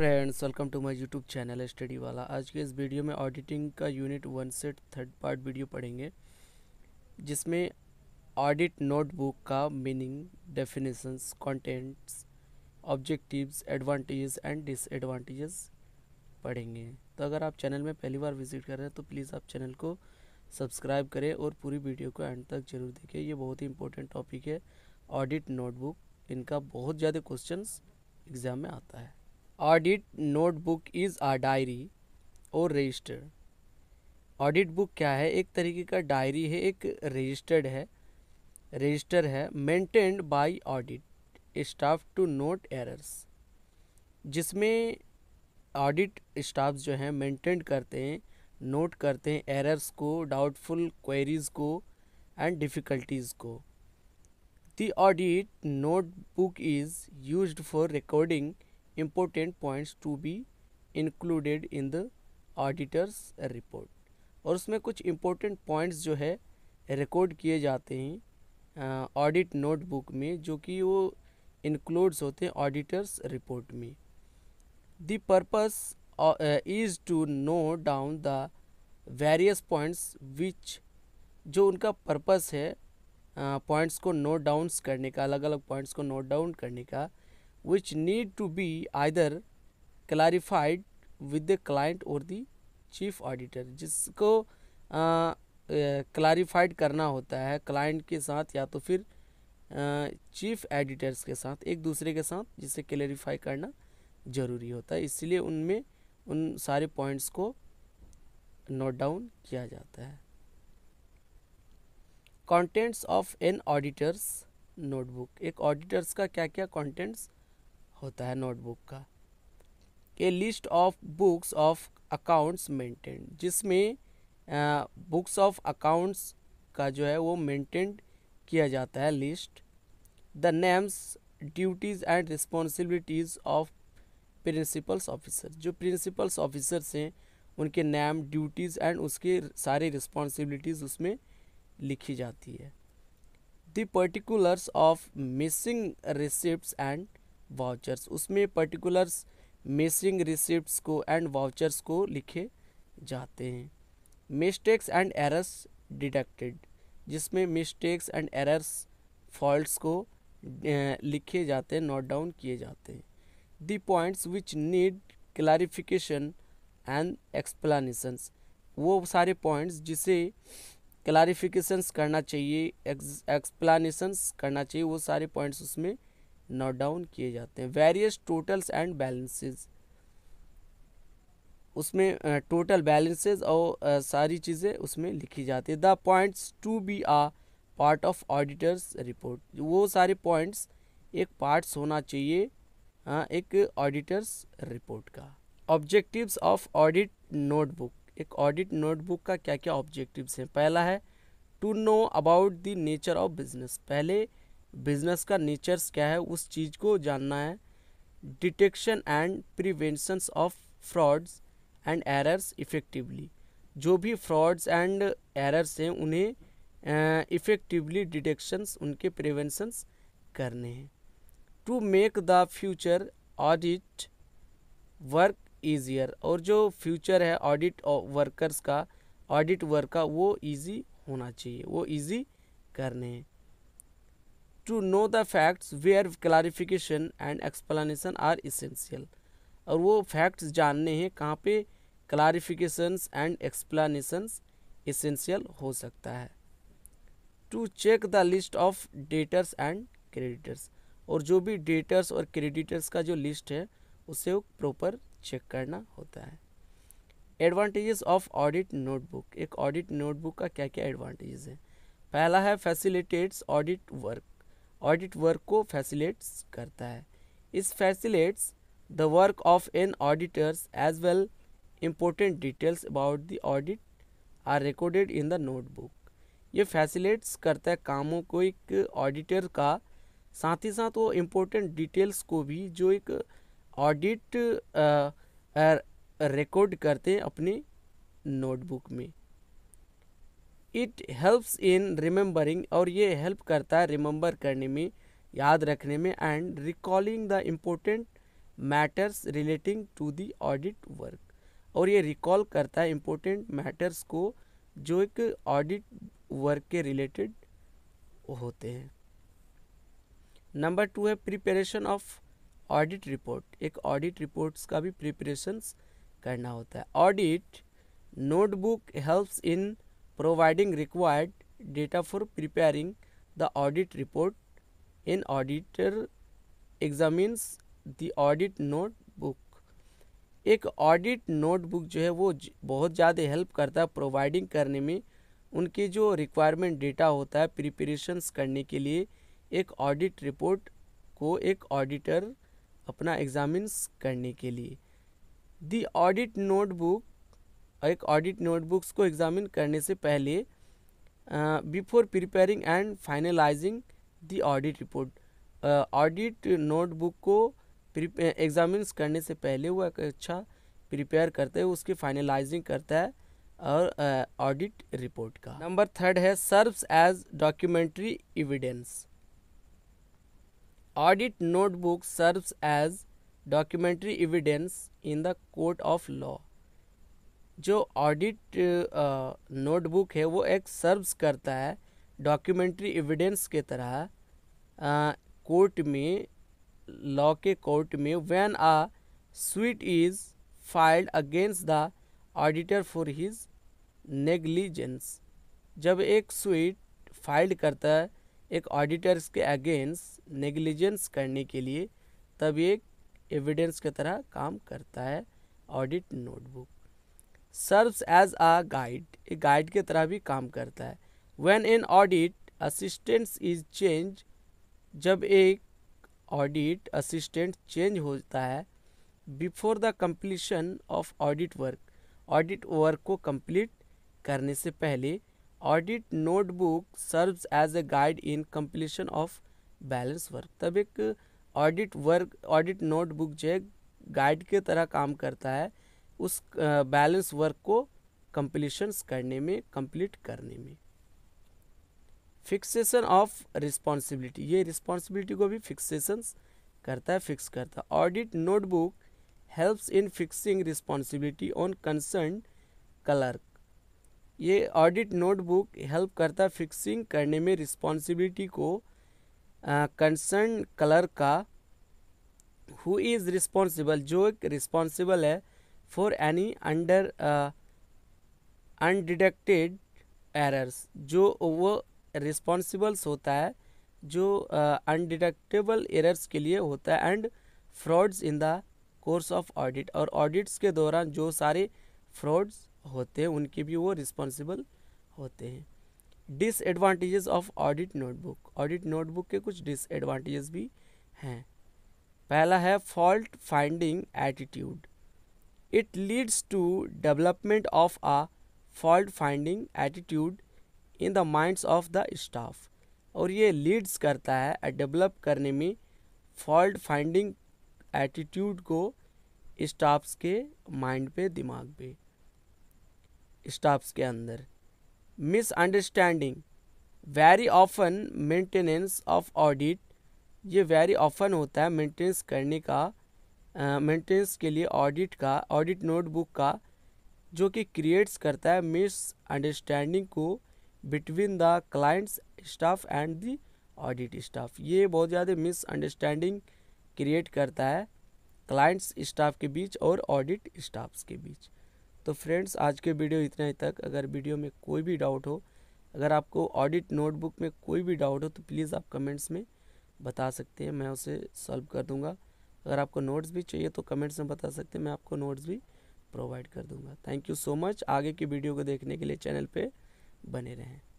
friends welcome to my YouTube channel study वाला आज के इस वीडियो में ऑडिटिंग का यूनिट वन से थर्ड पार्ट वीडियो पढ़ेंगे जिसमें ऑडिट नोटबुक का meaning definitions contents objectives advantages and disadvantages पढ़ेंगे तो अगर आप चैनल में पहली बार विजिट कर रहे हैं तो प्लीज़ आप चैनल को सब्सक्राइब करें और पूरी वीडियो को एंड तक जरूर देखें ये बहुत ही इंपॉर्टेंट टॉपिक है ऑडिट नोटबुक इनका बहुत ज़्यादा क्वेश्चन एग्ज़ाम में आता है audit note book is a diary और रजिस्टर्ड ऑडिट बुक क्या है एक तरीके का डायरी है एक रजिस्टर्ड है रजिस्टर है maintained by audit staff to note errors जिसमें ऑडिट स्टाफ जो हैं मेंटेन करते हैं नोट करते हैं एरर्स को डाउटफुल क्वेरीज़ को एंड डिफ़िकल्टीज़ को the audit note book is use for recording important points to be included in the auditors report और उसमें कुछ इम्पोर्टेंट पॉइंट्स जो है रिकॉर्ड किए जाते हैं ऑडिट नोटबुक में जो कि वो इंक्लूड्स होते हैं ऑडिटर्स रिपोर्ट में the purpose is to know down the various points which जो उनका पर्पस है पॉइंट्स को नोट डाउन्स करने का अलग अलग पॉइंट्स को नोट डाउन करने का which need to be either clarified with the client और द चीफ ऑडिटर जिसको क्लारीफाइड करना होता है क्लाइंट के साथ या तो फिर चीफ एडिटर्स के साथ एक दूसरे के साथ जिसे क्लैरिफाई करना ज़रूरी होता है इसलिए उनमें उन सारे पॉइंट्स को नोट डाउन किया जाता है contents of an auditors notebook एक ऑडिटर्स का क्या क्या कंटेंट्स होता है नोटबुक का a list of books of accounts maintain जिसमें बुक्स ऑफ अकाउंट्स का जो है वो मेंटेन किया जाता है list the names duties and responsibilities of principals officer जो प्रिंसिपल्स ऑफिसर्स हैं उनके नेम ड्यूटीज़ एंड उसके सारी रिस्पॉन्सिबिलिटीज़ उसमें लिखी जाती है the particulars of missing receipt and vouchers उसमें पर्टिकुलर्स मिसिंग रिसिप्ट को एंड वाउचर्स को लिखे जाते हैं मिस्टेक्स एंड एरर्स डिडक्टेड जिसमें मिस्टेक्स एंड एरर्स फॉल्ट्स को लिखे जाते हैं नोट डाउन किए जाते हैं the points which need clarification and explanations वो सारे पॉइंट्स जिसे क्लैरिफिकेशंस करना चाहिए एक्सप्लानिशंस करना चाहिए वो सारे पॉइंट्स उसमें नोट डाउन किए जाते हैं वेरियस टोटल्स एंड बैलेंसेस उसमें टोटल बैलेंसेस और सारी चीज़ें उसमें लिखी जाती है the points to be a part of auditors report वो सारे पॉइंट्स एक पार्ट्स होना चाहिए हाँ एक ऑडिटर्स रिपोर्ट का ऑब्जेक्टिव्स ऑफ ऑडिट नोटबुक एक ऑडिट नोटबुक का क्या क्या ऑब्जेक्टिव्स हैं पहला है to know about the nature of business पहले बिजनेस का नेचर्स क्या है उस चीज़ को जानना है detection and preventions of frauds and errors effectively जो भी फ्रॉड्स एंड एरर्स हैं उन्हें इफ़ेक्टिवली डिटेक्शंस उनके प्रिवेंशंस करने हैं to make the future audit work easier और जो फ्यूचर है ऑडिट वर्कर्स का ऑडिट वर्क का वो ईजी होना चाहिए वो ईजी करने हैं to know the facts where clarification and explanation are essential और वो फैक्ट्स जानने हैं कहाँ पे क्लारिफिकेशंस एंड एक्सप्लानेशंस इसेंशियल हो सकता है to check the list of debtors and creditors और जो भी डेटर्स और क्रेडिटर्स का जो लिस्ट है उसे प्रॉपर चेक करना होता है एडवांटेजेस ऑफ ऑडिट नोटबुक एक ऑडिट नोटबुक का क्या क्या एडवांटेजेस हैं पहला है facilitates audit work audit work को फैसिलेट्स करता है इस facilitates the work of an auditors as well important details about the audit are recorded in the notebook ये फैसिलेट्स करता है कामों को एक ऑडिटर का साथ ही साथ वो इम्पोर्टेंट डिटेल्स को भी जो एक ऑडिट रिकॉर्ड करते हैं अपने नोटबुक में इट हेल्प्स इन रिमेंबरिंग और ये हेल्प करता है रिमेंबर करने में याद रखने में and recalling the important matters relating to the audit work और ये रिकॉल करता है इम्पोर्टेंट मैटर्स को जो एक ऑडिट वर्क के रिलेटेड होते हैं नंबर टू है प्रिपरेशन ऑफ ऑडिट रिपोर्ट एक ऑडिट रिपोर्ट्स का भी प्रिपरेशंस करना होता है audit notebook helps in providing required data for preparing the audit report an auditor examines the audit notebook एक ऑडिट नोटबुक जो है वो बहुत ज़्यादा हेल्प करता है प्रोवाइडिंग करने में उनके जो रिक्वायरमेंट डेटा होता है प्रिपरेशंस करने के लिए एक ऑडिट रिपोर्ट को एक ऑडिटर अपना एग्जामिन्स करने के लिए दी ऑडिट नोटबुक एक ऑडिट नोटबुक्स को एग्जामिन करने से पहले before preparing and finalising the audit report audit notebook को एग्जामिन करने से पहले वह एक अच्छा प्रिपेयर करते हैं उसकी फाइनलाइजिंग करता है और ऑडिट uh, रिपोर्ट का नंबर थर्ड है serves as documentary evidence audit notebook serves as documentary evidence in the court of law जो ऑडिट नोटबुक है वो एक सर्व्स करता है डॉक्यूमेंट्री एविडेंस के तरह कोर्ट में लॉ के कोर्ट में when a suit is filed against the auditor for his negligence जब एक स्वीट फाइल्ड करता है एक ऑडिटर्स के अगेंस्ट नेगलिजेंस करने के लिए तब एक एविडेंस के तरह काम करता है audit notebook serves as a guide एक गाइड के तरह भी काम करता है when in audit assistants is change जब एक ऑडिट असिस्टेंट चेंज होता है before the completion of audit work audit work को कंप्लीट करने से पहले audit notebook serves as a guide in completion of balance work तब एक ऑडिट वर्क ऑडिट नोटबुक जो है गाइड के तरह काम करता है उस बैलेंस वर्क को कंप्लीशंस करने में कंप्लीट करने में फिक्सेशन ऑफ रिस्पॉन्सिबिलिटी ये रिस्पॉन्सिबिलिटी को भी फिक्सेशन करता है फिक्स करता है audit notebook helps in fixing responsibility on concern clerk ये ऑडिट नोटबुक हेल्प करता है फिक्सिंग करने में रिस्पॉन्सिबिलिटी को कंसर्न क्लर्क का हु इज़ रिस्पॉन्सिबल जो एक रिस्पॉन्सिबल है for any under undetected errors जो वो रिस्पॉन्सिबल्स होता है जो अनडिटेक्टेबल uh, एरर्स के लिए होता है and frauds in the course of audit और ऑडिट्स के दौरान जो सारे फ्रॉड्स होते हैं उनके भी वो रिस्पॉन्सिबल होते हैं disadvantages of audit notebook audit notebook के कुछ डिसएडवांटेजेस भी हैं पहला है fault finding attitude it leads to development of a fault finding attitude in the minds of the staff और ये लीड्स करता है डेवलप करने में फॉल्ट फाइंडिंग एटीट्यूड को स्टाफ्स के माइंड पे दिमाग पे स्टाफ्स के अंदर misunderstanding very often maintenance of audit ये वेरी ऑफन होता है मेंटेनेंस करने का मेंटेनेंस के लिए ऑडिट का ऑडिट नोटबुक का जो कि क्रिएट्स करता है मिस अंडरस्टैंडिंग को between the clients staff and the audit staff ये बहुत ज़्यादा मिस अंडरस्टैंडिंग क्रिएट करता है क्लाइंट्स स्टाफ के बीच और ऑडिट स्टाफ्स के बीच तो फ्रेंड्स आज के वीडियो इतना ही तक अगर वीडियो में कोई भी डाउट हो अगर आपको ऑडिट नोटबुक में कोई भी डाउट हो तो प्लीज़ आप कमेंट्स में बता सकते हैं मैं उसे सॉल्व कर दूंगा अगर आपको नोट्स भी चाहिए तो कमेंट्स में बता सकते हैं मैं आपको नोट्स भी प्रोवाइड कर दूंगा थैंक यू सो मच आगे की वीडियो को देखने के लिए चैनल पे बने रहें